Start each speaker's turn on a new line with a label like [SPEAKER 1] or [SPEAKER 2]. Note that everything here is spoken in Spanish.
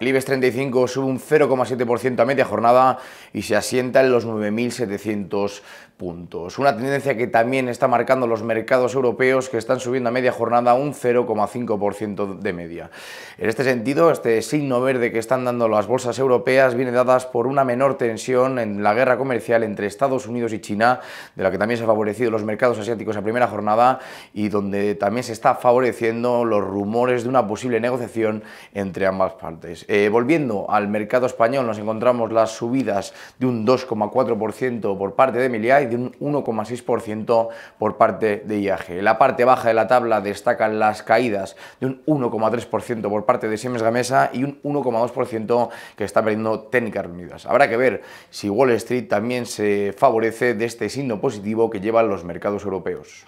[SPEAKER 1] El IBEX 35 sube un 0,7% a media jornada y se asienta en los 9.700 puntos. Una tendencia que también está marcando los mercados europeos que están subiendo a media jornada un 0,5% de media. En este sentido, este signo verde que están dando las bolsas europeas viene dadas por una menor tensión en la guerra comercial entre Estados Unidos y China, de la que también se han favorecido los mercados asiáticos a primera jornada y donde también se está favoreciendo los rumores de una posible negociación entre ambas partes. Eh, volviendo al mercado español, nos encontramos las subidas de un 2,4% por parte de Emilia y de un 1,6% por parte de IAG. En la parte baja de la tabla destacan las caídas de un 1,3% por parte de Siemens Gamesa y un 1,2% que está perdiendo técnicas reunidas. Habrá que ver si Wall Street también se favorece de este signo positivo que
[SPEAKER 2] llevan los mercados europeos.